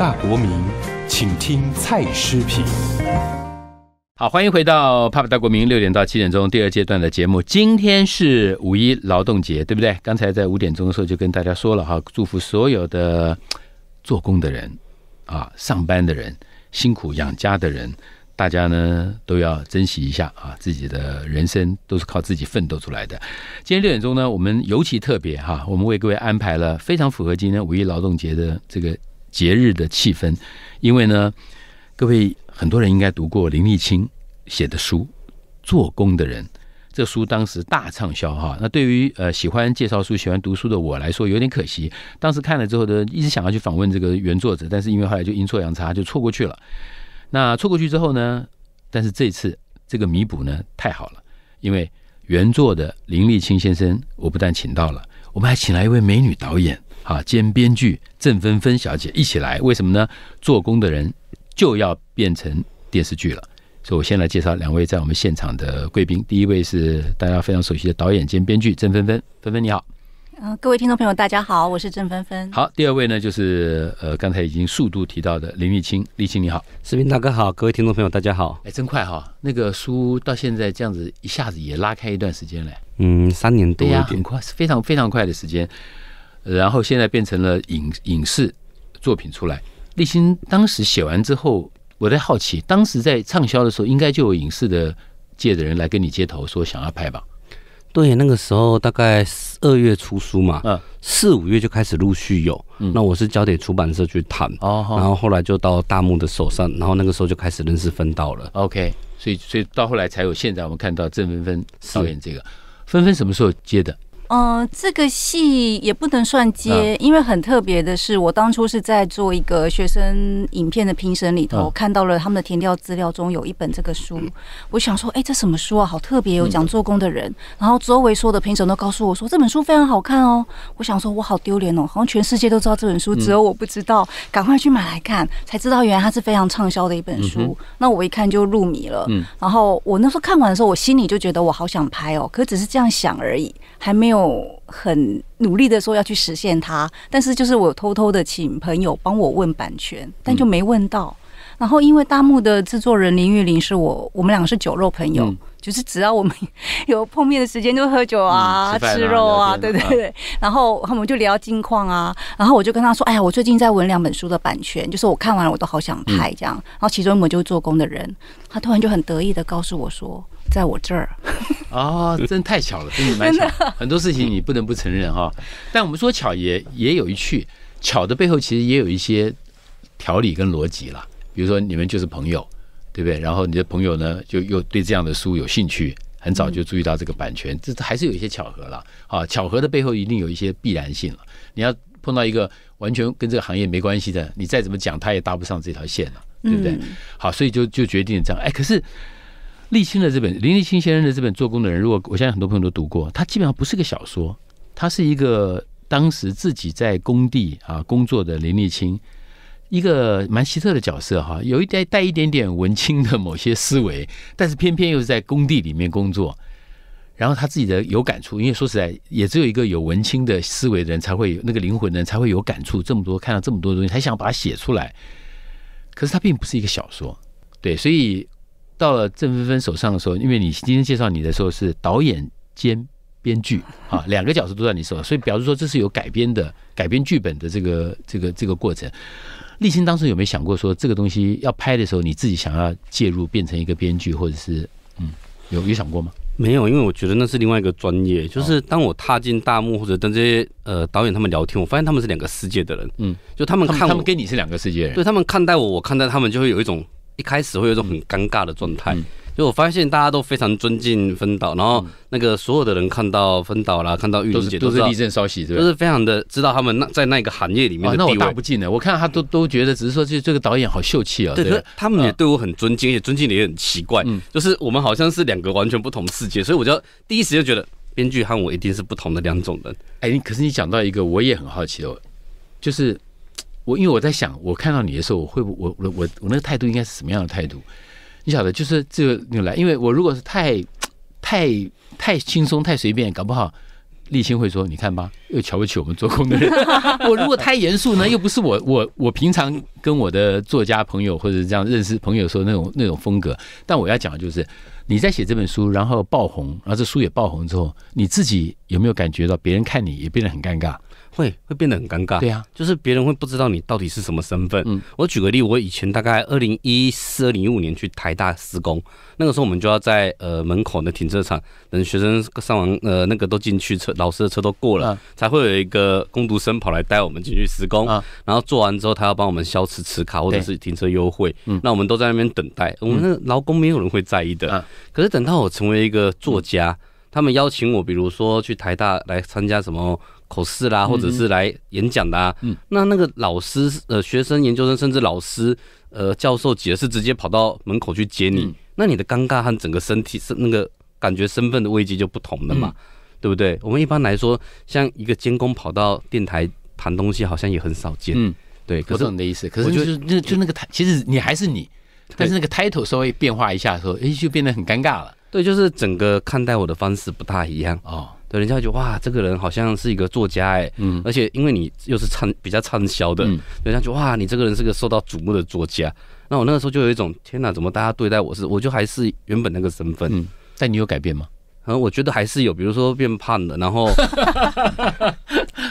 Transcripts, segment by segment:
大国民，请听蔡诗平。好，欢迎回到 Pop 大国民，六点到七点钟第二阶段的节目。今天是五一劳动节，对不对？刚才在五点钟的时候就跟大家说了哈，祝福所有的做工的人啊，上班的人，辛苦养家的人，大家呢都要珍惜一下啊，自己的人生都是靠自己奋斗出来的。今天六点钟呢，我们尤其特别哈，我们为各位安排了非常符合今天五一劳动节的这个。节日的气氛，因为呢，各位很多人应该读过林立清写的书《做工的人》，这书当时大畅销哈。那对于呃喜欢介绍书、喜欢读书的我来说，有点可惜。当时看了之后呢，一直想要去访问这个原作者，但是因为后来就阴错阳差就错过去了。那错过去之后呢，但是这次这个弥补呢太好了，因为原作的林立清先生，我不但请到了，我们还请来一位美女导演。啊，兼编剧郑芬芬小姐一起来，为什么呢？做工的人就要变成电视剧了，所以我先来介绍两位在我们现场的贵宾。第一位是大家非常熟悉的导演兼编剧郑芬芬，芬芬你好。嗯，各位听众朋友大家好，我是郑芬芬。好，第二位呢就是呃刚才已经速度提到的林立清，立清你好，士兵大哥好，各位听众朋友大家好。哎，真快哈，那个书到现在这样子一下子也拉开一段时间嘞。嗯，三年多一点，很快，非常非常快的时间。然后现在变成了影影视作品出来。立新当时写完之后，我在好奇，当时在畅销的时候，应该就有影视的界的人来跟你接头，说想要拍吧？对，那个时候大概二月出书嘛，嗯，四五月就开始陆续有。那我是交给出版社去谈，哦，然后后来就到大木的手上，然后那个时候就开始认识分道了。OK，所以所以到后来才有现在我们看到郑芬芬导演这个。纷纷什么时候接的？嗯，这个戏也不能算接，因为很特别的是，我当初是在做一个学生影片的评审里头，看到了他们的填调资料中有一本这个书，我想说，哎，这什么书啊？好特别，有讲做工的人。然后周围所有的评审都告诉我说，这本书非常好看哦。我想说，我好丢脸哦，好像全世界都知道这本书，只有我不知道，赶快去买来看，才知道原来它是非常畅销的一本书。那我一看就入迷了。然后我那时候看完的时候，我心里就觉得我好想拍哦，可只是这样想而已，还没有。有很努力的说要去实现它，但是就是我偷偷的请朋友帮我问版权，但就没问到。然后，因为大木的制作人林玉玲是我，我们两个是酒肉朋友，就是只要我们有碰面的时间就喝酒啊、吃肉啊，对对对。然后他们就聊近况啊，然后我就跟他说：“哎呀，我最近在闻两本书的版权，就是我看完了我都好想拍这样。”然后其中一本就做工的人，他突然就很得意的告诉我说：“在我这儿。”啊，真的太巧了，真的蛮巧。很多事情你不能不承认哈。但我们说巧也也有一趣，巧的背后其实也有一些条理跟逻辑了。比如说你们就是朋友，对不对？然后你的朋友呢，就又对这样的书有兴趣，很早就注意到这个版权，这还是有一些巧合了。啊，巧合的背后一定有一些必然性了。你要碰到一个完全跟这个行业没关系的，你再怎么讲，他也搭不上这条线了，对不对？好，所以就就决定这样。哎，可是沥青的这本林立青先生的这本做工的人，如果我相信很多朋友都读过，他基本上不是个小说，他是一个当时自己在工地啊工作的林立青。一个蛮奇特的角色哈，有一点带一点点文青的某些思维，但是偏偏又是在工地里面工作，然后他自己的有感触，因为说实在，也只有一个有文青的思维的人才会有那个灵魂的人才会有感触，这么多看到这么多东西，他想把它写出来。可是他并不是一个小说，对，所以到了郑芬芬手上的时候，因为你今天介绍你的时候是导演兼编剧啊，两个角色都在你手上，所以表示说这是有改编的改编剧本的这个这个这个过程。立青当时有没有想过说这个东西要拍的时候，你自己想要介入变成一个编剧，或者是嗯，有有想过吗？没有，因为我觉得那是另外一个专业。就是当我踏进大幕或者跟这些呃导演他们聊天，我发现他们是两个世界的人。嗯，就他们看他们跟你是两个世界，对他们看待我，我看待他们就会有一种一开始会有一种很尴尬的状态。就我发现大家都非常尊敬分导，然后那个所有的人看到分导啦，看到玉玲姐，都是立正稍息，对不对？都是非常的知道他们那在那个行业里面的地位。那我打不进的，我看他都都觉得，只是说这这个导演好秀气啊。对，他们也对我很尊敬，也尊敬的也很奇怪。嗯，就是我们好像是两个完全不同世界，所以我就第一时间就觉得编剧和我一定是不同的两种人。哎，可是你讲到一个，我也很好奇的，就是我因为我在想，我看到你的时候，我会不我我我我那个态度应该是什么样的态度？你晓得，就是这个你来，因为我如果是太 太太轻松、太随便，搞不好立青会说：“你看吧，又瞧不起我们做工的人。”我如果太严肃呢，又不是我我我平常跟我的作家朋友或者这样认识朋友说那种那种风格。但我要讲的就是，你在写这本书，然后爆红，然后这书也爆红之后，你自己有没有感觉到别人看你也变得很尴尬？会会变得很尴尬，对呀，就是别人会不知道你到底是什么身份。嗯，我举个例，我以前大概二零一四、二零一五年去台大施工，那个时候我们就要在呃门口的停车场等学生上完，呃，那个都进去车，老师的车都过了，才会有一个工读生跑来带我们进去施工。然后做完之后，他要帮我们消磁磁卡或者是停车优惠。嗯，那我们都在那边等待，我们那个劳工没有人会在意的。可是等到我成为一个作家，他们邀请我，比如说去台大来参加什么。口试啦，或者是来演讲的，嗯，那那个老师呃，学生、研究生，甚至老师呃，教授级是直接跑到门口去接你，那你的尴尬和整个身体是那个感觉身份的危机就不同了嘛，对不对？我们一般来说，像一个监工跑到电台谈东西，好像也很少见，嗯，对。我懂你的意思，可是就是就就那个台，其实你还是你，但是那个 title 稍微变化一下的时候，哎，就变得很尴尬了。对，就是整个看待我的方式不大一样。哦。对人家就哇，这个人好像是一个作家哎，嗯，而且因为你又是唱比较畅销的，嗯，人家就哇，你这个人是个受到瞩目的作家。那我那个时候就有一种天哪，怎么大家对待我是，我就还是原本那个身份。嗯，但你有改变吗？然后我觉得还是有，比如说变胖了，然后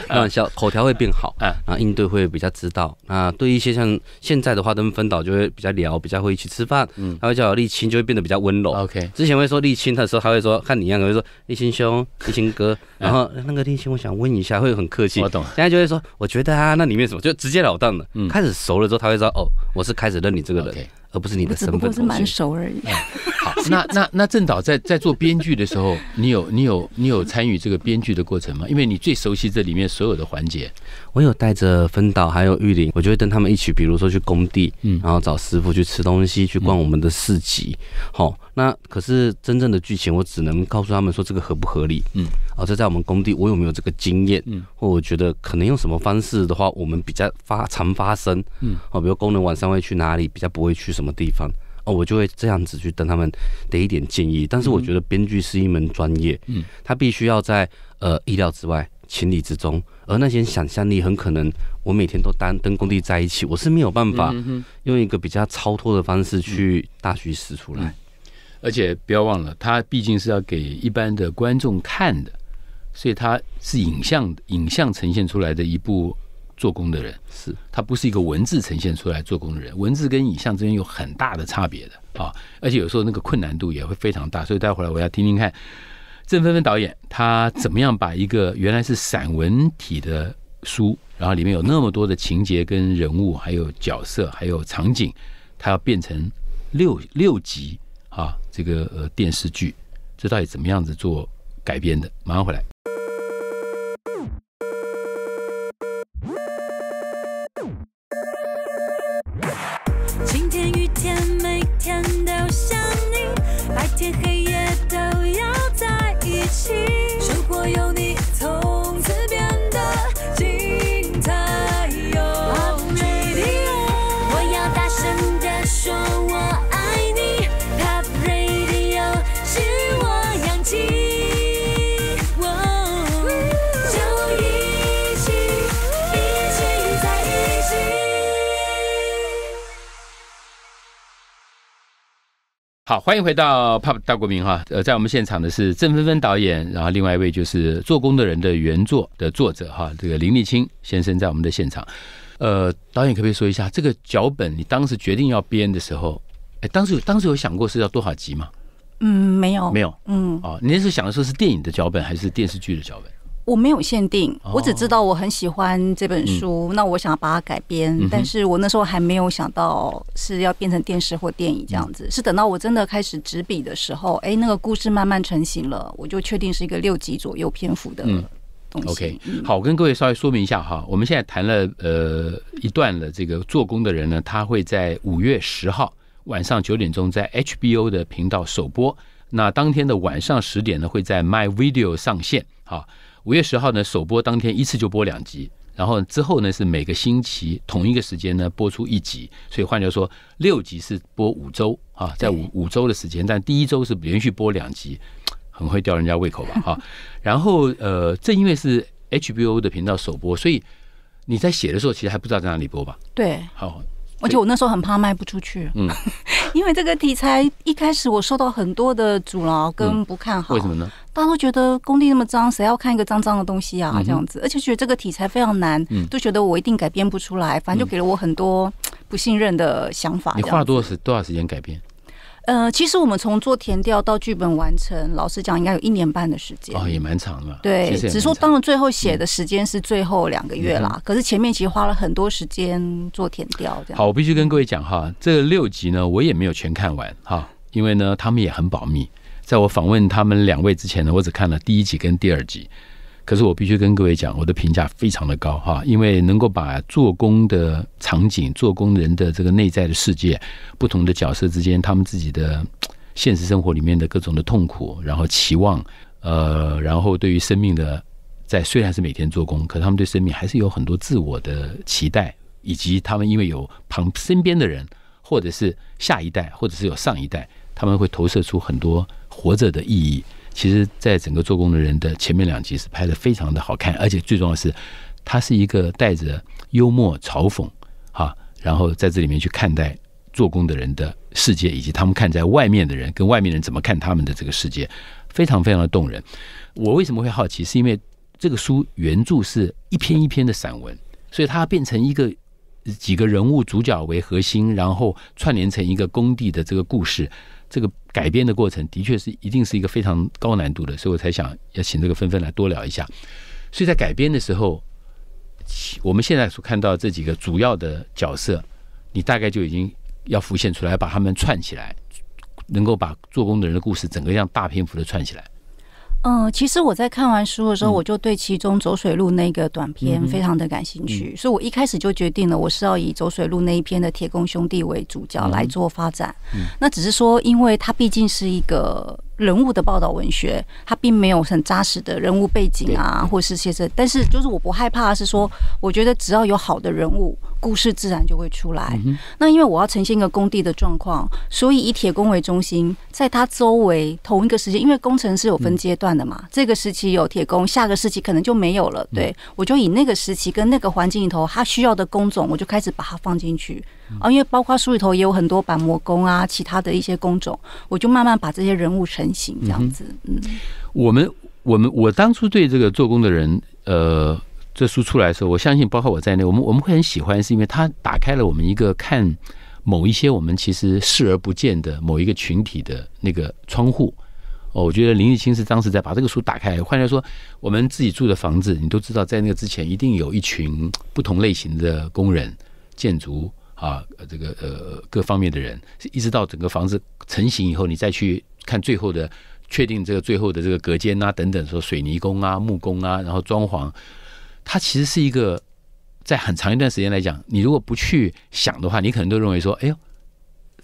那 小口条会变好，啊，应对会比较知道，那对一些像现在的话，他们分岛就会比较聊，比较会一起吃饭，嗯，他会叫沥青就会变得比较温柔，OK，之前会说沥青的时候，他会说看你一样，会说沥青兄、沥青哥，然后那个沥青，我想问一下，会很客气，我懂，现在就会说我觉得啊，那里面什么就直接了当的，嗯，开始熟了之后，他会说哦，我是开始认你这个人。不是你的身份不是蛮熟而已。好，那那那郑导在在做编剧的时候，你有你有你有参与这个编剧的过程吗？因为你最熟悉这里面所有的环节。我有带着分导还有玉林，我就会跟他们一起，比如说去工地，嗯，然后找师傅去吃东西，去逛我们的市集，好。那可是真正的剧情，我只能告诉他们说这个合不合理，嗯，哦，这在我们工地我有没有这个经验，嗯，或我觉得可能用什么方式的话，我们比较发常发生，嗯，哦，比如工人晚上会去哪里，比较不会去什么地方，哦，我就会这样子去等他们给一点建议。但是我觉得编剧是一门专业，嗯，他必须要在呃意料之外，情理之中，而那些想象力很可能我每天都单跟工地在一起，我是没有办法用一个比较超脱的方式去大叙事出来。而且不要忘了，它毕竟是要给一般的观众看的，所以它是影像影像呈现出来的一部做工的人，是它不是一个文字呈现出来做工的人，文字跟影像之间有很大的差别的啊。而且有时候那个困难度也会非常大，所以待会儿我要听听看郑芬芬导演他怎么样把一个原来是散文体的书，然后里面有那么多的情节跟人物，还有角色，还有场景，他要变成六六集。啊，这个呃电视剧，这到底怎么样子做改编的？马上回来。好，欢迎回到《Pop 大国民》哈。呃，在我们现场的是郑芬芬导演，然后另外一位就是《做工的人》的原作的作者哈，这个林立清先生在我们的现场。呃，导演可不可以说一下这个脚本，你当时决定要编的时候，哎，当时有当时有想过是要多少集吗？嗯，没有，没有，嗯，哦，你那时候想的时候是电影的脚本还是电视剧的脚本？我没有限定，我只知道我很喜欢这本书，那我想要把它改编，但是我那时候还没有想到是要变成电视或电影这样子，是等到我真的开始执笔的时候，哎，那个故事慢慢成型了，我就确定是一个六集左右篇幅的嗯 OK，好，我跟各位稍微说明一下哈，我们现在谈了呃一段的这个做工的人呢，他会在五月十号晚上九点钟在 HBO 的频道首播，那当天的晚上十点呢会在 My Video 上线啊。五月十号呢，首播当天一次就播两集，然后之后呢是每个星期同一个时间呢播出一集，所以换句话说，六集是播五周啊，在五五周的时间，但第一周是连续播两集，很会吊人家胃口吧？哈，然后呃，正因为是 HBO 的频道首播，所以你在写的时候其实还不知道在哪里播吧？对，好。而且我那时候很怕卖不出去，嗯，因为这个题材一开始我受到很多的阻挠跟不看好。为什么呢？大家都觉得工地那么脏，谁要看一个脏脏的东西啊？这样子，而且觉得这个题材非常难，都觉得我一定改编不出来。反正就给了我很多不信任的想法。你花了多少时多少时间改编？呃，其实我们从做填调到剧本完成，老实讲应该有一年半的时间。哦，也蛮长的。对，只说当然最后写的时间是最后两个月啦。可是前面其实花了很多时间做填调。这样好，我必须跟各位讲哈，这六集呢我也没有全看完哈，因为呢他们也很保密。在我访问他们两位之前呢，我只看了第一集跟第二集。可是我必须跟各位讲，我的评价非常的高哈，因为能够把做工的场景、做工人的这个内在的世界、不同的角色之间他们自己的现实生活里面的各种的痛苦，然后期望，呃，然后对于生命的，在虽然是每天做工，可他们对生命还是有很多自我的期待，以及他们因为有旁身边的人，或者是下一代，或者是有上一代，他们会投射出很多活着的意义。其实，在整个做工的人的前面两集是拍的非常的好看，而且最重要的是，他是一个带着幽默嘲讽，哈，然后在这里面去看待做工的人的世界，以及他们看在外面的人，跟外面人怎么看他们的这个世界，非常非常的动人。我为什么会好奇？是因为这个书原著是一篇一篇的散文，所以它变成一个几个人物主角为核心，然后串联成一个工地的这个故事。这个改编的过程的确是一定是一个非常高难度的，所以我才想要请这个纷纷来多聊一下。所以在改编的时候，我们现在所看到这几个主要的角色，你大概就已经要浮现出来，把他们串起来，能够把做工的人的故事整个这样大篇幅的串起来。嗯，其实我在看完书的时候，我就对其中走水路那个短片非常的感兴趣，所以我一开始就决定了我是要以走水路那一篇的铁公兄弟为主角来做发展。那只是说，因为它毕竟是一个。人物的报道文学，它并没有很扎实的人物背景啊，或者是这但是，就是我不害怕，是说，我觉得只要有好的人物，故事自然就会出来。那因为我要呈现一个工地的状况，所以以铁工为中心，在它周围同一个时间，因为工程是有分阶段的嘛，这个时期有铁工，下个时期可能就没有了。对我就以那个时期跟那个环境里头，他需要的工种，我就开始把它放进去。啊，因为包括书里头也有很多板模工啊，其他的一些工种，我就慢慢把这些人物成型这样子。嗯，我们我们我当初对这个做工的人，呃，这书出来的时候，我相信包括我在内，我们我们会很喜欢，是因为他打开了我们一个看某一些我们其实视而不见的某一个群体的那个窗户。哦，我觉得林立清是当时在把这个书打开，换句话说，我们自己住的房子，你都知道，在那个之前一定有一群不同类型的工人建筑。啊，这个呃，各方面的人，一直到整个房子成型以后，你再去看最后的确定这个最后的这个隔间啊等等，说水泥工啊、木工啊，然后装潢，它其实是一个在很长一段时间来讲，你如果不去想的话，你可能都认为说，哎呦，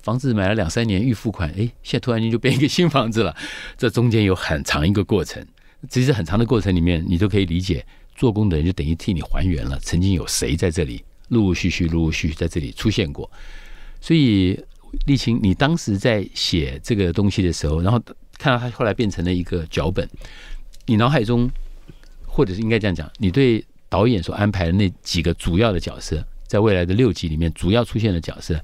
房子买了两三年，预付款，哎，现在突然间就变一个新房子了。这中间有很长一个过程，其实很长的过程里面，你都可以理解，做工的人就等于替你还原了曾经有谁在这里。陆陆续续，陆陆续续在这里出现过，所以丽青，你当时在写这个东西的时候，然后看到他后来变成了一个脚本，你脑海中，或者是应该这样讲，你对导演所安排的那几个主要的角色，在未来的六集里面主要出现的角色，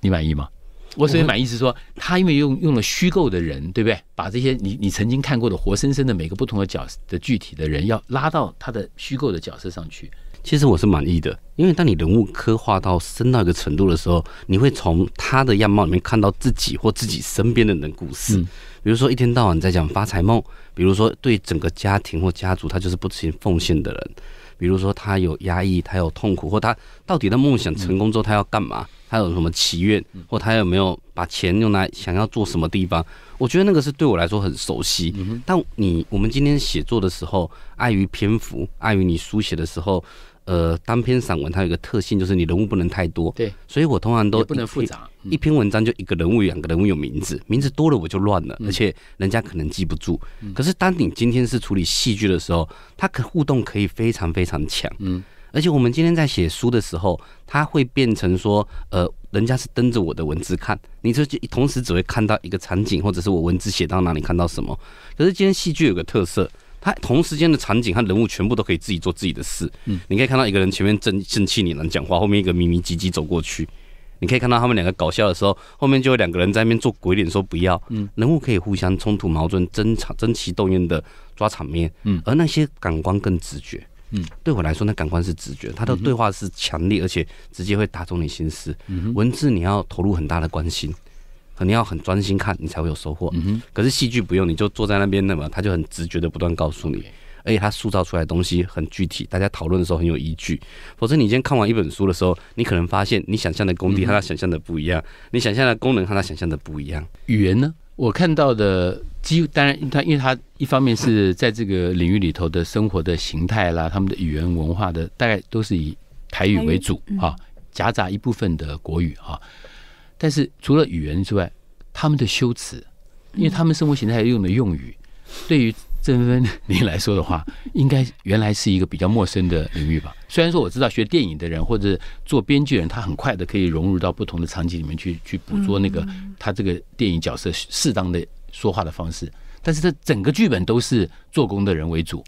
你满意吗？我所以满意是说，他因为用用了虚构的人，对不对？把这些你你曾经看过的活生生的每个不同的角的具体的人，要拉到他的虚构的角色上去。其实我是满意的，因为当你人物刻画到深到一个程度的时候，你会从他的样貌里面看到自己或自己身边的人故事。比如说一天到晚在讲发财梦，比如说对整个家庭或家族他就是不情奉献的人，比如说他有压抑，他有痛苦，或他到底他梦想成功之后他要干嘛？他有什么祈愿？或他有没有把钱用来想要做什么地方？我觉得那个是对我来说很熟悉。但你我们今天写作的时候，碍于篇幅，碍于你书写的时候。呃，单篇散文它有个特性，就是你人物不能太多，对，所以我通常都不能复杂，一篇文章就一个人物，两个人物有名字，名字多了我就乱了，而且人家可能记不住。可是当你今天是处理戏剧的时候，它可互动可以非常非常强，嗯，而且我们今天在写书的时候，它会变成说，呃，人家是登着我的文字看，你就同时只会看到一个场景，或者是我文字写到哪里看到什么。可是今天戏剧有个特色。他同时间的场景和人物全部都可以自己做自己的事。嗯，你可以看到一个人前面正正气凛然讲话，后面一个迷迷唧唧走过去。你可以看到他们两个搞笑的时候，后面就有两个人在那边做鬼脸说不要。嗯，人物可以互相冲突矛盾、争吵、争奇斗艳的抓场面。嗯，而那些感官更直觉。嗯，对我来说，那感官是直觉。他的对话是强烈而且直接，会打中你心思。嗯，文字你要投入很大的关心。肯定要很专心看，你才会有收获。可是戏剧不用，你就坐在那边，那么他就很直觉的不断告诉你，而且他塑造出来的东西很具体，大家讨论的时候很有依据。否则你今天看完一本书的时候，你可能发现你想象的功底和他想象的不一样，你想象的功能和他想象的不一样。语言呢？我看到的几乎，当然他因为他一方面是在这个领域里头的生活的形态啦，他们的语言文化的大概都是以台语为主啊，夹杂一部分的国语啊。但是除了语言之外，他们的修辞，因为他们生活形态用的用语，对于郑芬芬您来说的话，应该原来是一个比较陌生的领域吧？虽然说我知道学电影的人或者做编剧人，他很快的可以融入到不同的场景里面去，去捕捉那个他这个电影角色适当的说话的方式，但是他整个剧本都是做工的人为主，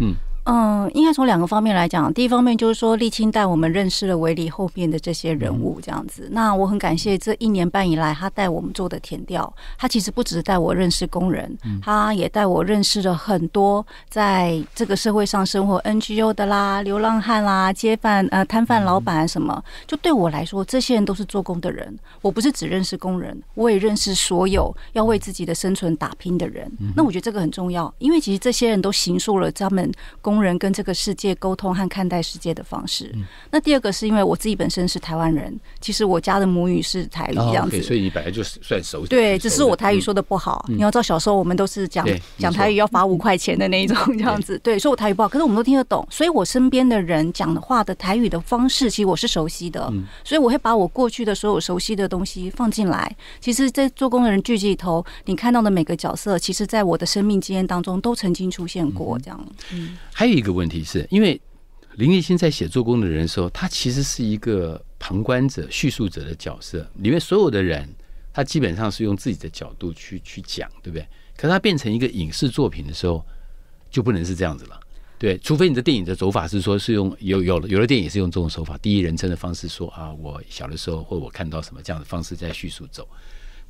嗯。嗯，应该从两个方面来讲。第一方面就是说，沥青带我们认识了维里后面的这些人物，这样子。那我很感谢这一年半以来他带我们做的填调。他其实不只是带我认识工人，他也带我认识了很多在这个社会上生活 NGO 的啦、流浪汉啦、街贩呃、摊贩老板什么。就对我来说，这些人都是做工的人。我不是只认识工人，我也认识所有要为自己的生存打拼的人。那我觉得这个很重要，因为其实这些人都行述了他们工。工人跟这个世界沟通和看待世界的方式。那第二个是因为我自己本身是台湾人，其实我家的母语是台语，这样子。所以你本来就算熟悉，对，只是我台语说的不好。你要知道，小时候我们都是讲讲台语要罚五块钱的那一种这样子。对，所以我台语不好，可是我们都听得懂。所以我身边的人讲的话的台语的方式，其实我是熟悉的。所以我会把我过去的所有熟悉的东西放进来。其实，在做工人聚集里头，你看到的每个角色，其实在我的生命经验当中都曾经出现过，这样。嗯。还有一个问题，是因为林立新在写做工的人时候，他其实是一个旁观者、叙述者的角色。里面所有的人，他基本上是用自己的角度去去讲，对不对？可他变成一个影视作品的时候，就不能是这样子了。对，除非你的电影的走法是说，是用有有有的电影是用这种手法，第一人称的方式说啊，我小的时候或我看到什么这样的方式在叙述走。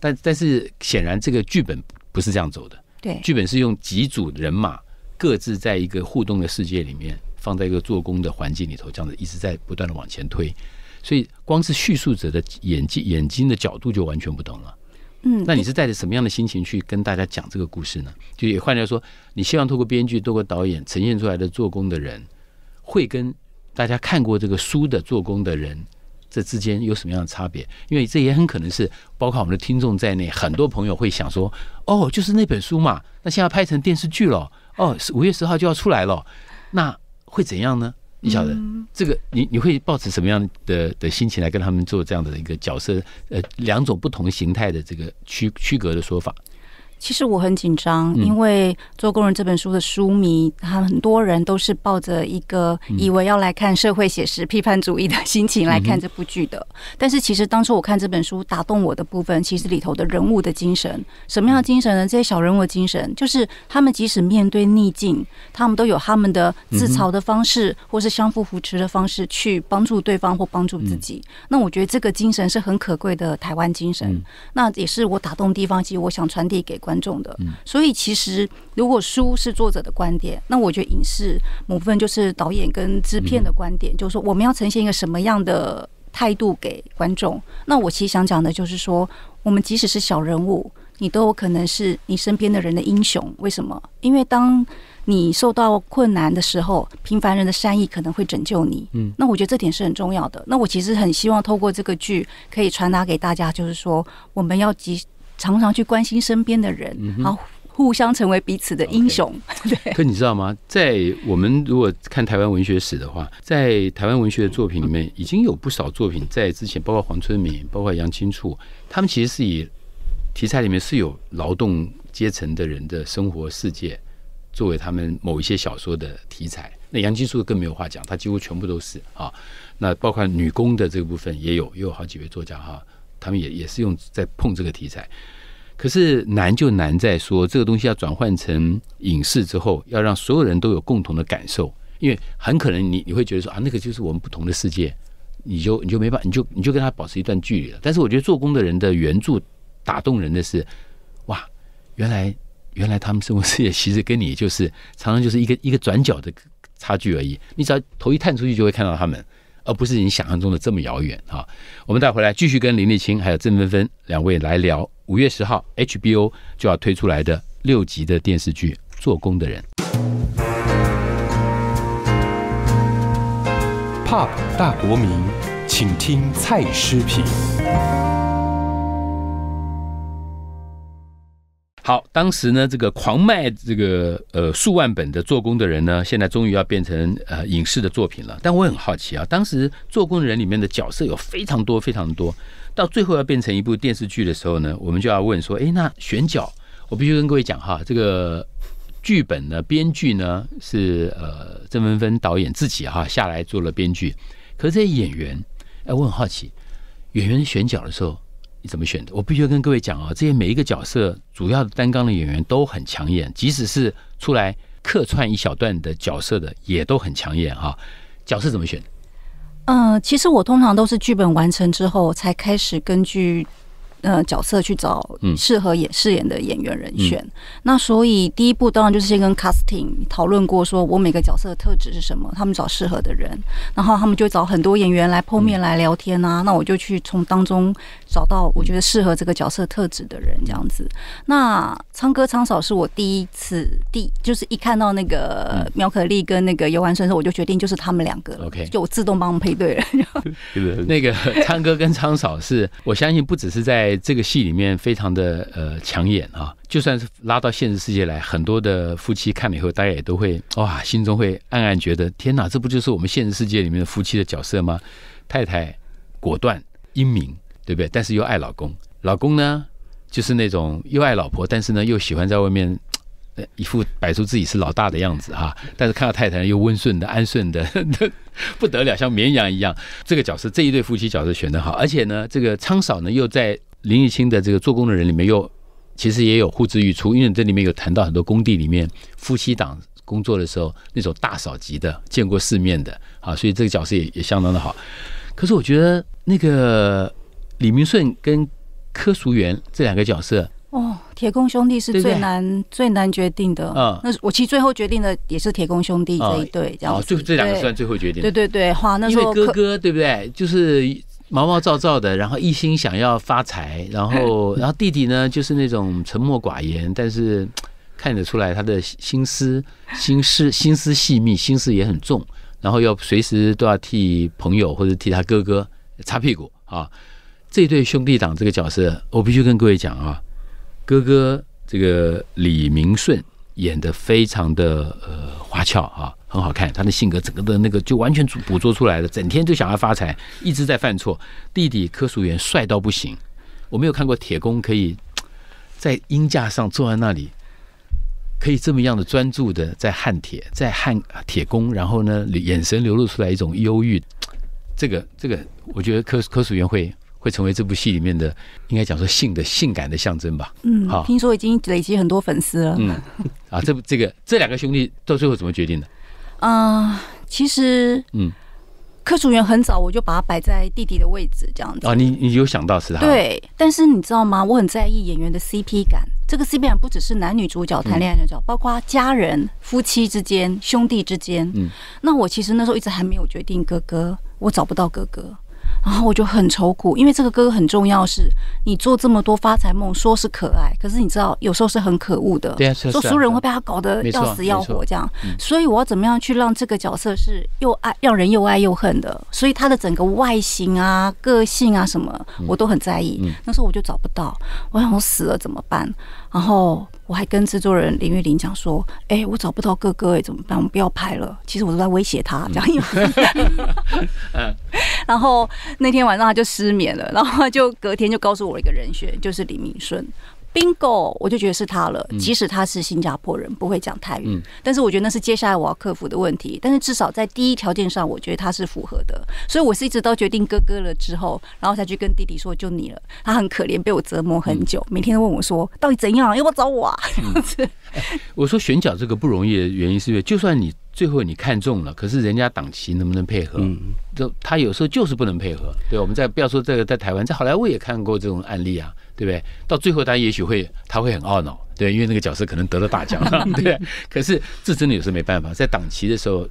但但是显然这个剧本不是这样走的，对，剧本是用几组人马。各自在一个互动的世界里面，放在一个做工的环境里头，这样子一直在不断的往前推，所以光是叙述者的眼睛眼睛的角度就完全不同了。嗯，那你是带着什么样的心情去跟大家讲这个故事呢？就也换句话说，你希望透过编剧、透过导演呈现出来的做工的人，会跟大家看过这个书的做工的人，这之间有什么样的差别？因为这也很可能是包括我们的听众在内，很多朋友会想说：“哦，就是那本书嘛，那现在拍成电视剧了。”哦，是五月十号就要出来了，那会怎样呢？你晓得这个，你你会抱持什么样的的心情来跟他们做这样的一个角色？呃，两种不同形态的这个区区隔的说法。其实我很紧张，因为《做工人》这本书的书迷，他很多人都是抱着一个以为要来看社会写实批判主义的心情来看这部剧的。但是，其实当初我看这本书打动我的部分，其实里头的人物的精神，什么样的精神呢？这些小人物精神，就是他们即使面对逆境，他们都有他们的自嘲的方式，或是相互扶持的方式去帮助对方或帮助自己。那我觉得这个精神是很可贵的台湾精神，那也是我打动地方，其实我想传递给观。观众的，所以其实如果书是作者的观点，那我觉得影视某部分就是导演跟制片的观点，就是说我们要呈现一个什么样的态度给观众。那我其实想讲的就是说，我们即使是小人物，你都有可能是你身边的人的英雄。为什么？因为当你受到困难的时候，平凡人的善意可能会拯救你。嗯，那我觉得这点是很重要的。那我其实很希望透过这个剧可以传达给大家，就是说我们要及。常常去关心身边的人，然后互相成为彼此的英雄。对。可你知道吗？在我们如果看台湾文学史的话，在台湾文学的作品里面，已经有不少作品在之前，包括黄春明、包括杨清处，他们其实是以题材里面是有劳动阶层的人的生活世界作为他们某一些小说的题材。那杨青树更没有话讲，他几乎全部都是啊。那包括女工的这个部分，也有也有好几位作家哈。他们也也是用在碰这个题材，可是难就难在说这个东西要转换成影视之后，要让所有人都有共同的感受，因为很可能你你会觉得说啊，那个就是我们不同的世界，你就你就没办法，你就你就跟他保持一段距离了。但是我觉得做工的人的原著打动人的是，哇，原来原来他们生活世界其实跟你就是常常就是一个一个转角的差距而已，你只要头一探出去就会看到他们。而不是你想象中的这么遥远啊！我们再回来继续跟林立青还有郑芬芬两位来聊五月十号 HBO 就要推出来的六集的电视剧《做工的人》。Pop 大国民，请听蔡诗萍。好，当时呢，这个狂卖这个呃数万本的做工的人呢，现在终于要变成呃影视的作品了。但我很好奇啊，当时做工的人里面的角色有非常多非常多，到最后要变成一部电视剧的时候呢，我们就要问说：哎，那选角？我必须跟各位讲哈，这个剧本呢，编剧呢是呃郑芬芬导演自己哈下来做了编剧，可是这些演员，哎，我很好奇，演员选角的时候。怎么选的？我必须跟各位讲啊，这些每一个角色主要的担纲的演员都很抢眼，即使是出来客串一小段的角色的也都很抢眼哈。角色怎么选？嗯，其实我通常都是剧本完成之后才开始根据。呃，角色去找适合演饰演的演员人选。那所以第一步当然就是先跟 casting 讨论过，说我每个角色的特质是什么，他们找适合的人，然后他们就找很多演员来碰面来聊天啊。那我就去从当中找到我觉得适合这个角色特质的人这样子。那昌哥昌嫂是我第一次第就是一看到那个苗可丽跟那个尤安顺的时候，我就决定就是他们两个，OK，就我自动帮配对了。那个昌哥跟昌嫂是，我相信不只是在这个戏里面非常的呃抢眼啊！就算是拉到现实世界来，很多的夫妻看了以后，大家也都会哇，心中会暗暗觉得：天哪，这不就是我们现实世界里面的夫妻的角色吗？太太果断英明，对不对？但是又爱老公，老公呢就是那种又爱老婆，但是呢又喜欢在外面一副摆出自己是老大的样子哈。但是看到太太又温顺的、安顺的，不得了，像绵羊一样。这个角色，这一对夫妻角色选的好，而且呢，这个苍嫂呢又在。林玉清的这个做工的人里面，又其实也有呼之欲出，因为这里面有谈到很多工地里面夫妻档工作的时候，那种大嫂级的见过世面的啊，所以这个角色也也相当的好。可是我觉得那个李明顺跟柯淑媛这两个角色哦，铁公兄弟是最难最难决定的嗯，那我其实最后决定的也是铁公兄弟这一对这样。哦，最这两个算最后决定。对对对，哈，那时候因为哥哥对不对？就是。毛毛躁躁的，然后一心想要发财，然后，然后弟弟呢，就是那种沉默寡言，但是看得出来他的心思、心思、心思细密，心思也很重，然后要随时都要替朋友或者替他哥哥擦屁股啊。这对兄弟党这个角色，我必须跟各位讲啊，哥哥这个李明顺演的非常的呃花俏啊。很好看，他的性格整个的那个就完全捕捉出来了。整天就想要发财，一直在犯错。弟弟柯树原帅到不行，我没有看过铁工可以在鹰架上坐在那里，可以这么样的专注的在焊铁，在焊铁工，然后呢眼神流露出来一种忧郁。这个这个，我觉得柯柯树原会会成为这部戏里面的，应该讲说性的性感的象征吧。嗯，好，听说已经累积很多粉丝了。嗯，啊，这不，这个这两个兄弟到最后怎么决定的？嗯，其实，嗯，科楚员很早我就把他摆在弟弟的位置，这样子啊。你你有想到是他？对，但是你知道吗？我很在意演员的 CP 感，这个 CP 感不只是男女主角谈恋爱的角，包括家人、夫妻之间、兄弟之间。嗯，那我其实那时候一直还没有决定哥哥，我找不到哥哥。然后我就很愁苦，因为这个哥哥很重要。是你做这么多发财梦，说是可爱，可是你知道，有时候是很可恶的。对，熟人会被他搞得要死要活这样。所以我要怎么样去让这个角色是又爱让人又爱又恨的？所以他的整个外形啊、个性啊什么，我都很在意。那时候我就找不到，我想我死了怎么办？然后。我还跟制作人林月玲讲说：“哎，我找不到哥哥哎，怎么办？我们不要拍了。”其实我都在威胁他这样。然后那天晚上他就失眠了，然后就隔天就告诉我一个人选，就是李明顺。bingo，我就觉得是他了，即使他是新加坡人，不会讲泰语，但是我觉得那是接下来我要克服的问题。但是至少在第一条件上，我觉得他是符合的，所以我是一直到决定哥哥了之后，然后才去跟弟弟说就你了。他很可怜，被我折磨很久，每天都问我说到底怎样，要不要找我？啊？我说选角这个不容易的原因是因为，就算你最后你看中了，可是人家档期能不能配合？嗯，就他有时候就是不能配合。对，我们在不要说这个，在台湾，在好莱坞也看过这种案例啊。对不对？到最后他也许会，他会很懊恼，对，因为那个角色可能得了大奖，对。可是这真的有时候没办法，在档期的时候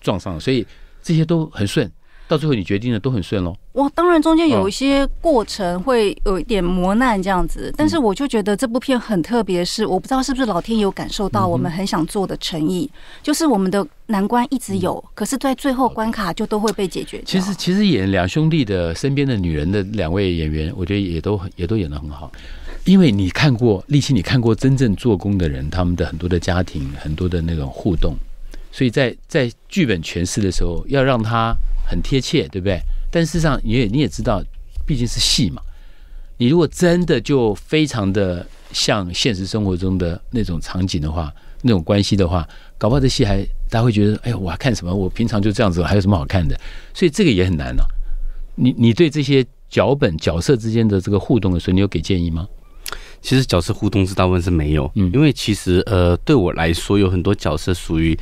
撞上了，所以这些都很顺。到最后你决定的都很顺喽。哇，当然中间有一些过程会有一点磨难这样子，但是我就觉得这部片很特别，是我不知道是不是老天有感受到我们很想做的诚意，就是我们的难关一直有，可是，在最后关卡就都会被解决。其实，其实演两兄弟的身边的女人的两位演员，我觉得也都很，也都演的很好，因为你看过立青，你看过真正做工的人，他们的很多的家庭，很多的那种互动。所以在在剧本诠释的时候，要让它很贴切，对不对？但事实上，你也你也知道，毕竟是戏嘛。你如果真的就非常的像现实生活中的那种场景的话，那种关系的话，搞不好这戏还大家会觉得，哎，我还看什么？我平常就这样子，还有什么好看的？所以这个也很难呢。你你对这些脚本角色之间的这个互动的时候，你有给建议吗？其实角色互动是大部分是没有，嗯，因为其实呃，对我来说有很多角色属于。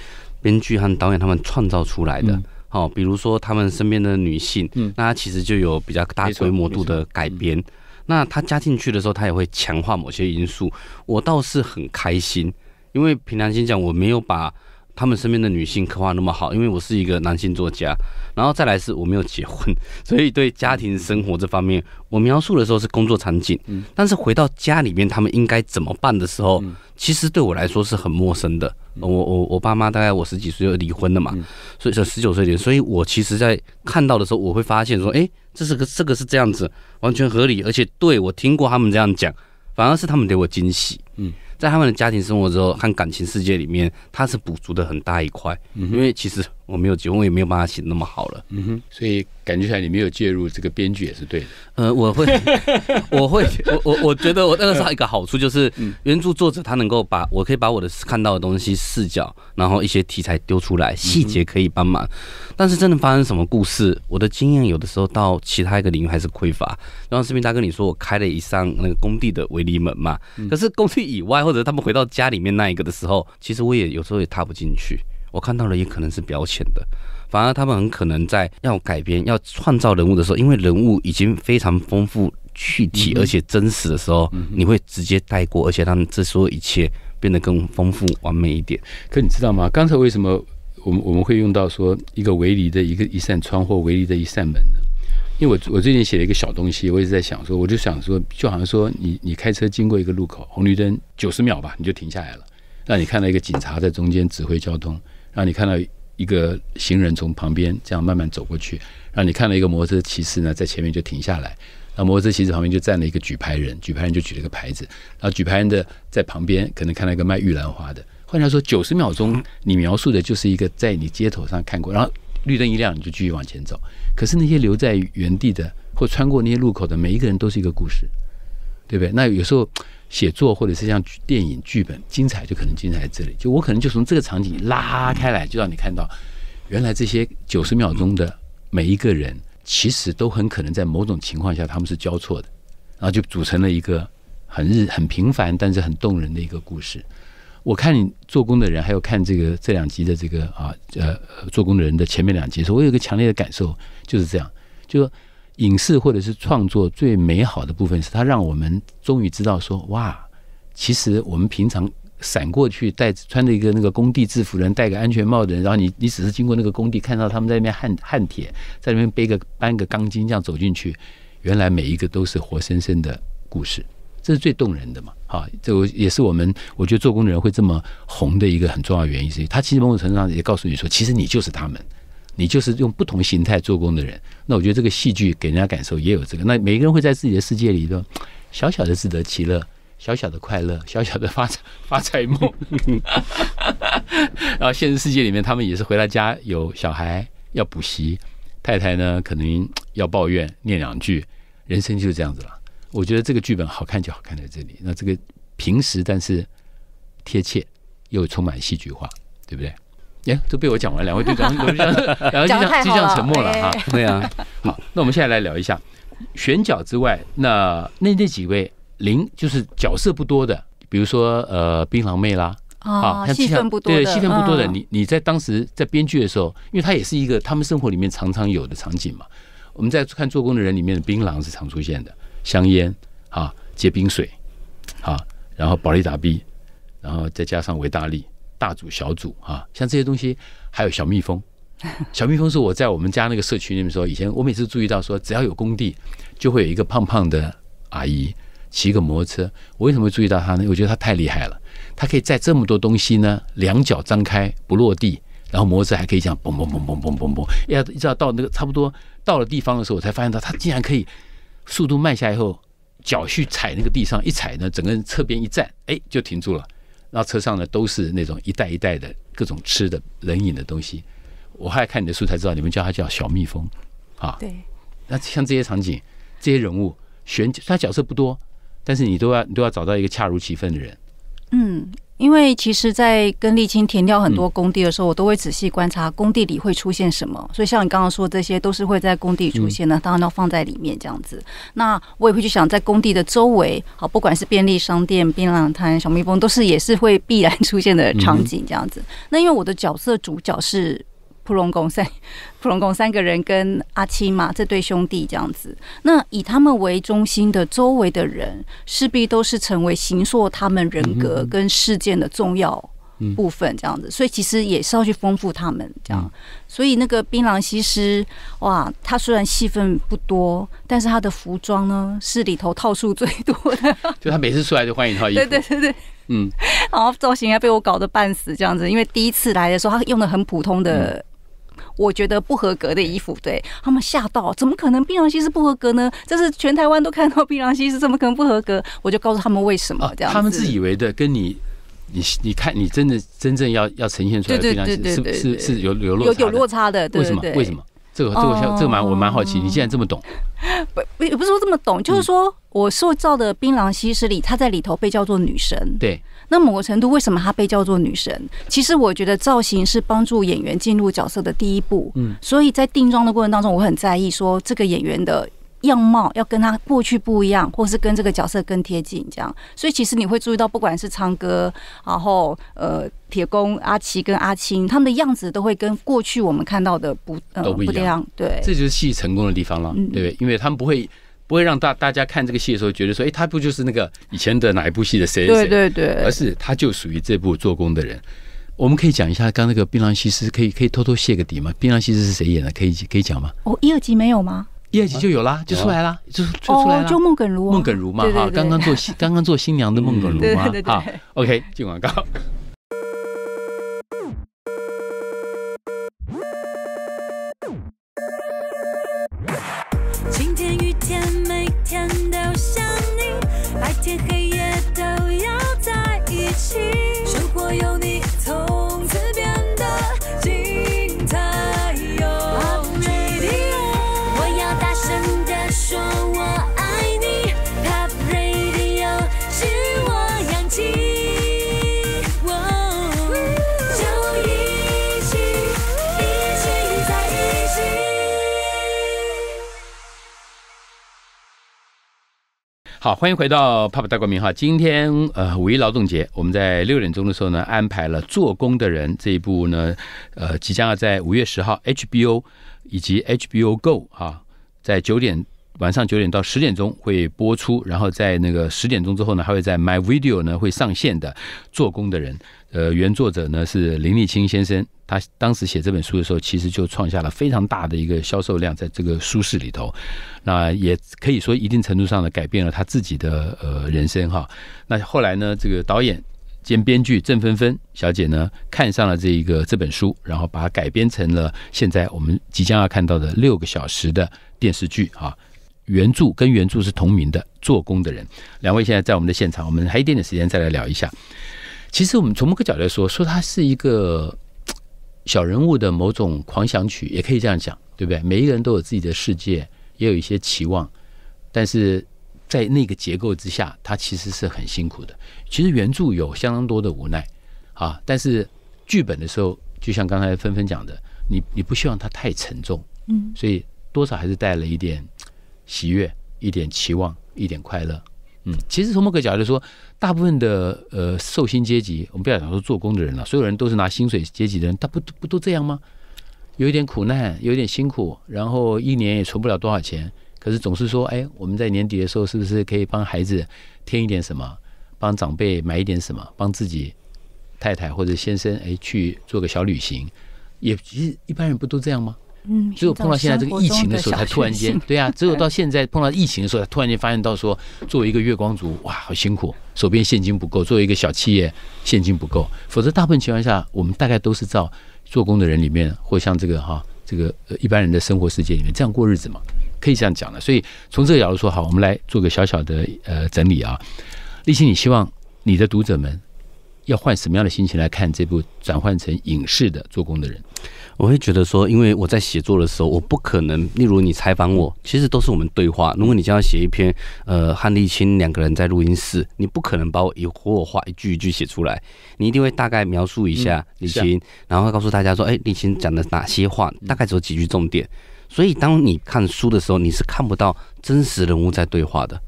编剧和导演他们创造出来的，好，比如说他们身边的女性，那其实就有比较大规模度的改编。那他加进去的时候，他也会强化某些因素。我倒是很开心，因为平常心讲，我没有把。他们身边的女性刻画那么好，因为我是一个男性作家，然后再来是我没有结婚，所以对家庭生活这方面，我描述的时候是工作场景，嗯，但是回到家里面他们应该怎么办的时候，其实对我来说是很陌生的。我我我爸妈大概我十几岁就离婚了嘛，所以说十九岁年，所以我其实在看到的时候，我会发现说，哎，这是个这个是这样子，完全合理，而且对我听过他们这样讲，反而是他们给我惊喜，嗯。在他们的家庭生活之后和感情世界里面，他是补足的很大一块，因为其实。我没有，结婚，我也没有办法写那么好了，嗯哼，所以感觉起来你没有介入这个编剧也是对的。呃，我会，我会，我我我觉得我那时候一个好处，就是原著作者他能够把我可以把我的看到的东西视角，然后一些题材丢出来，细节可以帮忙。但是真的发生什么故事，我的经验有的时候到其他一个领域还是匮乏。然后视频大哥你说我开了一扇那个工地的围篱门嘛，可是工地以外或者他们回到家里面那一个的时候，其实我也有时候也踏不进去。我看到了，也可能是表浅的，反而他们很可能在要改编、要创造人物的时候，因为人物已经非常丰富、具体而且真实的时候，你会直接带过，而且他们这所有一切变得更丰富、完美一点。可你知道吗？刚才为什么我们我们会用到说一个围篱的一个一扇窗或围篱的一扇门呢？因为我我最近写了一个小东西，我一直在想说，我就想说，就好像说你你开车经过一个路口，红绿灯九十秒吧，你就停下来了，那你看到一个警察在中间指挥交通。让你看到一个行人从旁边这样慢慢走过去，让你看到一个摩托车骑士呢在前面就停下来，那摩托车骑士旁边就站了一个举牌人，举牌人就举了一个牌子，然后举牌人的在旁边可能看到一个卖玉兰花的。换句话说，九十秒钟你描述的就是一个在你街头上看过，然后绿灯一亮你就继续往前走，可是那些留在原地的或穿过那些路口的每一个人都是一个故事，对不对？那有时候。写作或者是像电影剧本，精彩就可能精彩在这里。就我可能就从这个场景拉开来，就让你看到，原来这些九十秒钟的每一个人，其实都很可能在某种情况下他们是交错的，然后就组成了一个很日很平凡但是很动人的一个故事。我看你做工的人，还有看这个这两集的这个啊呃做工的人的前面两集，以我有一个强烈的感受，就是这样，就说。影视或者是创作最美好的部分，是他让我们终于知道说哇，其实我们平常闪过去戴穿着一个那个工地制服的人，戴个安全帽的人，然后你你只是经过那个工地，看到他们在那边焊焊铁，在那边背个搬个钢筋这样走进去，原来每一个都是活生生的故事，这是最动人的嘛。好，这我也是我们，我觉得做工的人会这么红的一个很重要原因，是他其实某种程度上也告诉你说，其实你就是他们。你就是用不同形态做工的人，那我觉得这个戏剧给人家感受也有这个。那每个人会在自己的世界里头，小小的自得其乐，小小的快乐，小小的发财 发财梦。然后现实世界里面，他们也是回到家有小孩要补习，太太呢可能要抱怨念两句，人生就是这样子了。我觉得这个剧本好看就好看在这里，那这个平时但是贴切又充满戏剧化，对不对？哎，都被我讲完，两位队长两位然后就这样沉默了哈。对啊，好，那我们现在来聊一下，选角之外，那那那几位零就是角色不多的，比如说呃槟榔妹啦，啊，戏份不多，对，戏份不多的，你你在当时在编剧的时候，因为它也是一个他们生活里面常常有的场景嘛。我们在看做工的人里面的槟榔是常出现的，香烟啊，接冰水啊，然后保利达 B，然后再加上维大利，大组小组啊，像这些东西，还有小蜜蜂。小蜜蜂是我在我们家那个社区里面说，以前我每次注意到说，只要有工地，就会有一个胖胖的阿姨骑个摩托车。我为什么会注意到她呢？我觉得她太厉害了，她可以载这么多东西呢，两脚张开不落地，然后摩托车还可以这样嘣嘣嘣嘣嘣嘣嘣，要一直到到那个差不多到了地方的时候，我才发现到她竟然可以速度慢下以后，脚去踩那个地上一踩呢，整个人侧边一站，哎，就停住了。那车上呢，都是那种一袋一袋的各种吃的、冷饮的东西。我还看你的书才知道，你们叫它叫小蜜蜂，啊，对。那像这些场景、这些人物，选他角色不多，但是你都要你都要找到一个恰如其分的人。嗯，因为其实，在跟沥青填掉很多工地的时候，我都会仔细观察工地里会出现什么。所以像你刚刚说，这些都是会在工地出现的，当然要放在里面这样子。那我也会去想，在工地的周围，好，不管是便利商店、槟榔摊、小蜜蜂，都是也是会必然出现的场景这样子。那因为我的角色主角是。普隆公三，普隆公三个人跟阿七嘛这对兄弟这样子，那以他们为中心的周围的人势必都是成为形塑他们人格跟事件的重要部分这样子，所以其实也是要去丰富他们这样。所以那个槟榔西施，哇，他虽然戏份不多，但是他的服装呢是里头套数最多的，就他每次出来就换一套衣服，对对对对，嗯，然后造型还被我搞得半死这样子，因为第一次来的时候他用的很普通的。我觉得不合格的衣服，对他们吓到，怎么可能槟榔西施不合格呢？这是全台湾都看到槟榔西施，怎么可能不合格？我就告诉他们为什么这样他们自以为的跟你，你你看，你真的真正要要呈现出来的槟榔西施是是有有落有有落差的，为什么？为什么？这个这个像这个蛮我蛮好奇，你竟然这么懂？不也不是说这么懂，就是说我塑造的槟榔西施里，她在里头被叫做女神。对。那某个程度，为什么她被叫做女神？其实我觉得造型是帮助演员进入角色的第一步。嗯，所以在定妆的过程当中，我很在意说这个演员的样貌要跟他过去不一样，或是跟这个角色更贴近。这样，所以其实你会注意到，不管是昌哥，然后呃铁公阿奇跟阿青，他们的样子都会跟过去我们看到的不都不一样。对，这就是戏成功的地方了。对，因为他们不会。不会让大大家看这个戏的时候觉得说，哎，他不就是那个以前的哪一部戏的谁谁谁，而是他就属于这部做工的人。我们可以讲一下刚那个《槟榔西施》，可以可以偷偷泄个底吗？《槟榔西施》是谁演的？可以可以讲吗？哦，一、二集没有吗？一、二集就有啦，就出来啦，就就出来了。就孟耿如，孟耿如嘛，哈，刚刚做新刚刚做新娘的孟耿如嘛，哈。OK，进广告。好，欢迎回到《爸爸大国民》哈。今天呃，五一劳动节，我们在六点钟的时候呢，安排了《做工的人》这一部呢，呃，即将要在五月十号 HBO 以及 HBO Go 啊，在九点晚上九点到十点钟会播出，然后在那个十点钟之后呢，还会在 My Video 呢会上线的《做工的人》。呃，原作者呢是林立清先生，他当时写这本书的时候，其实就创下了非常大的一个销售量，在这个书市里头，那也可以说一定程度上呢，改变了他自己的呃人生哈。那后来呢，这个导演兼编剧郑芬芬小姐呢，看上了这一个这本书，然后把它改编成了现在我们即将要看到的六个小时的电视剧啊。原著跟原著是同名的《做工的人》，两位现在在我们的现场，我们还有一点点时间，再来聊一下。其实我们从某个角度来说，说他是一个小人物的某种狂想曲，也可以这样讲，对不对？每一个人都有自己的世界，也有一些期望，但是在那个结构之下，他其实是很辛苦的。其实原著有相当多的无奈啊，但是剧本的时候，就像刚才纷纷讲的，你你不希望他太沉重，嗯，所以多少还是带了一点喜悦、一点期望、一点快乐。嗯，其实从某个角度说，大部分的呃，寿薪阶级，我们不要讲说做工的人了，所有人都是拿薪水阶级的人，他不不都这样吗？有一点苦难，有一点辛苦，然后一年也存不了多少钱，可是总是说，哎，我们在年底的时候，是不是可以帮孩子添一点什么，帮长辈买一点什么，帮自己太太或者先生，哎，去做个小旅行，也其实一般人不都这样吗？嗯，只有碰到现在这个疫情的时候，才突然间，对啊，只有到现在碰到疫情的时候，才突然间发现到说，作为一个月光族，哇，好辛苦，手边现金不够，作为一个小企业，现金不够，否则大部分情况下，我们大概都是照做工的人里面，或像这个哈，这个一般人的生活世界里面这样过日子嘛，可以这样讲的。所以从这个角度说，好，我们来做个小小的呃整理啊。立青，你希望你的读者们要换什么样的心情来看这部转换成影视的《做工的人》？我会觉得说，因为我在写作的时候，我不可能，例如你采访我，其实都是我们对话。如果你将要写一篇，呃，和立青两个人在录音室，你不可能把我一我话一句一句写出来，你一定会大概描述一下立青，然后告诉大家说，哎，立青讲的哪些话，大概只有几句重点。所以，当你看书的时候，你是看不到真实人物在对话的。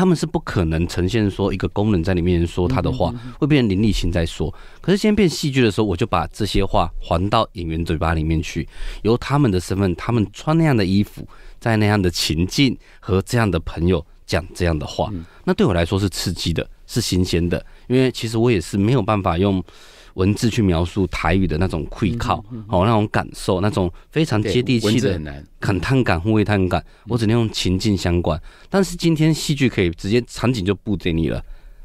他们是不可能呈现说一个工人在里面说他的话会变灵林立勤在说，可是现在变戏剧的时候，我就把这些话还到演员嘴巴里面去，由他们的身份，他们穿那样的衣服，在那样的情境和这样的朋友讲这样的话，那对我来说是刺激的，是新鲜的，因为其实我也是没有办法用。文字去描述台语的那种溃靠，哦，那种感受，那种非常接地气的很难感叹感和味叹感，我只能用情境相关。但是今天戏剧可以直接场景就布给你了，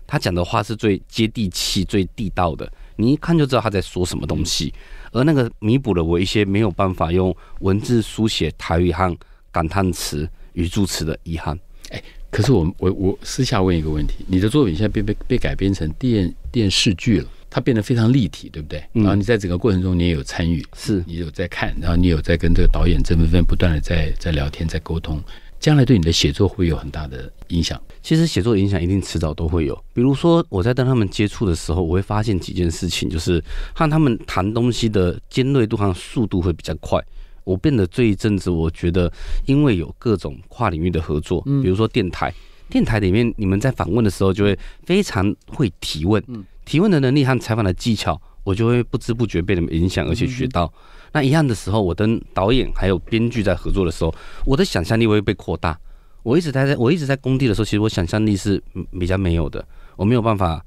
他讲的话是最接地气、最地道的，你一看就知道他在说什么东西。而那个弥补了我一些没有办法用文字书写台语和感叹词与助词的遗憾。哎，可是我我我私下问一个问题：你的作品现在被被被改编成电电视剧了？它变得非常立体，对不对？然后你在整个过程中，你也有参与，是，你有在看，然后你有在跟这个导演、郑纷纷不断的在在聊天、在沟通。将来对你的写作会有很大的影响。其实写作影响一定迟早都会有。比如说我在跟他们接触的时候，我会发现几件事情，就是和他们谈东西的尖锐度和速度会比较快。我变得这一阵子，我觉得因为有各种跨领域的合作，嗯，比如说电台，电台里面你们在访问的时候，就会非常会提问，嗯。提问的能力和采访的技巧，我就会不知不觉被你们影响，而且学到。那一样的时候，我跟导演还有编剧在合作的时候，我的想象力会被扩大。我一直待在我一直在工地的时候，其实我想象力是比较没有的，我没有办法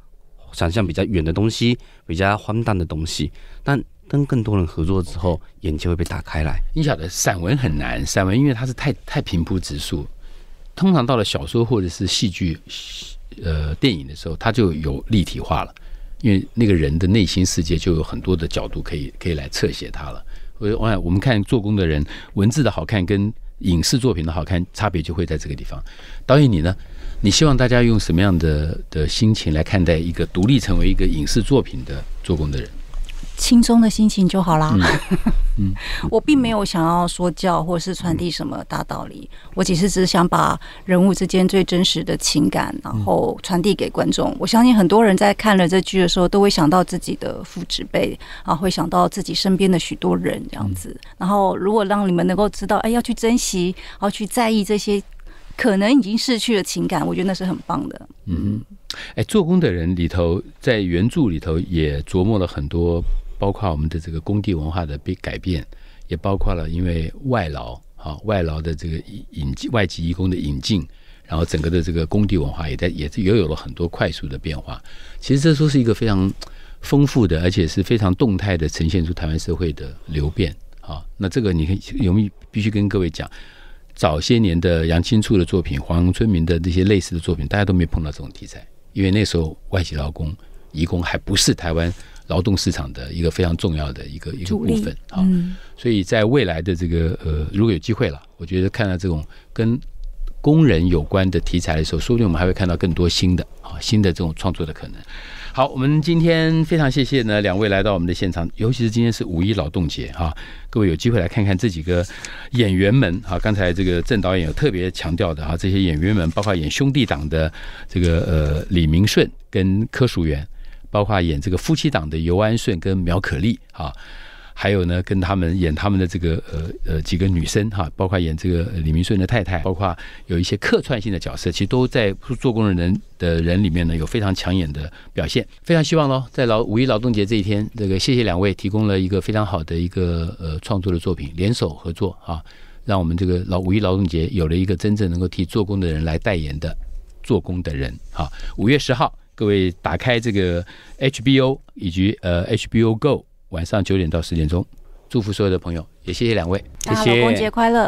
想象比较远的东西，比较荒诞的东西。但跟更多人合作之后，眼界会被打开来。你晓得，散文很难，散文因为它是太太平铺直述，通常到了小说或者是戏剧、呃电影的时候，它就有立体化了。因为那个人的内心世界就有很多的角度可以可以来侧写他了。我我我们看做工的人，文字的好看跟影视作品的好看差别就会在这个地方。导演你呢？你希望大家用什么样的的心情来看待一个独立成为一个影视作品的做工的人？轻松的心情就好啦。嗯，我并没有想要说教或是传递什么大道理，我只是只想把人物之间最真实的情感，然后传递给观众。我相信很多人在看了这剧的时候，都会想到自己的父执辈，啊，会想到自己身边的许多人这样子。然后，如果让你们能够知道，哎，要去珍惜，然后去在意这些可能已经逝去了情感，我觉得那是很棒的。嗯，哎，做工的人里头，在原著里头也琢磨了很多。包括我们的这个工地文化的被改变，也包括了因为外劳啊外劳的这个引进外籍移工的引进，然后整个的这个工地文化也在也也有了很多快速的变化。其实这都是一个非常丰富的，而且是非常动态的，呈现出台湾社会的流变啊。那这个你可以有没必须跟各位讲，早些年的杨清处的作品、黄春明的那些类似的作品，大家都没碰到这种题材，因为那时候外籍劳工移工还不是台湾。劳动市场的一个非常重要的一个一个部分啊，所以在未来的这个呃，如果有机会了，我觉得看到这种跟工人有关的题材的时候，说不定我们还会看到更多新的啊新的这种创作的可能。好，我们今天非常谢谢呢两位来到我们的现场，尤其是今天是五一劳动节啊，各位有机会来看看这几个演员们啊，刚才这个郑导演有特别强调的啊，这些演员们包括演兄弟党的这个呃李明顺跟柯淑媛。包括演这个夫妻档的尤安顺跟苗可丽啊，还有呢跟他们演他们的这个呃呃几个女生哈，包括演这个李明顺的太太，包括有一些客串性的角色，其实都在做工的人的人里面呢有非常抢眼的表现。非常希望喽，在劳五一劳动节这一天，这个谢谢两位提供了一个非常好的一个呃创作的作品，联手合作啊，让我们这个劳五一劳动节有了一个真正能够替做工的人来代言的做工的人啊，五月十号。各位，打开这个 HBO 以及呃 HBO Go，晚上九点到十点钟，祝福所有的朋友，也谢谢两位，谢谢，老节快乐。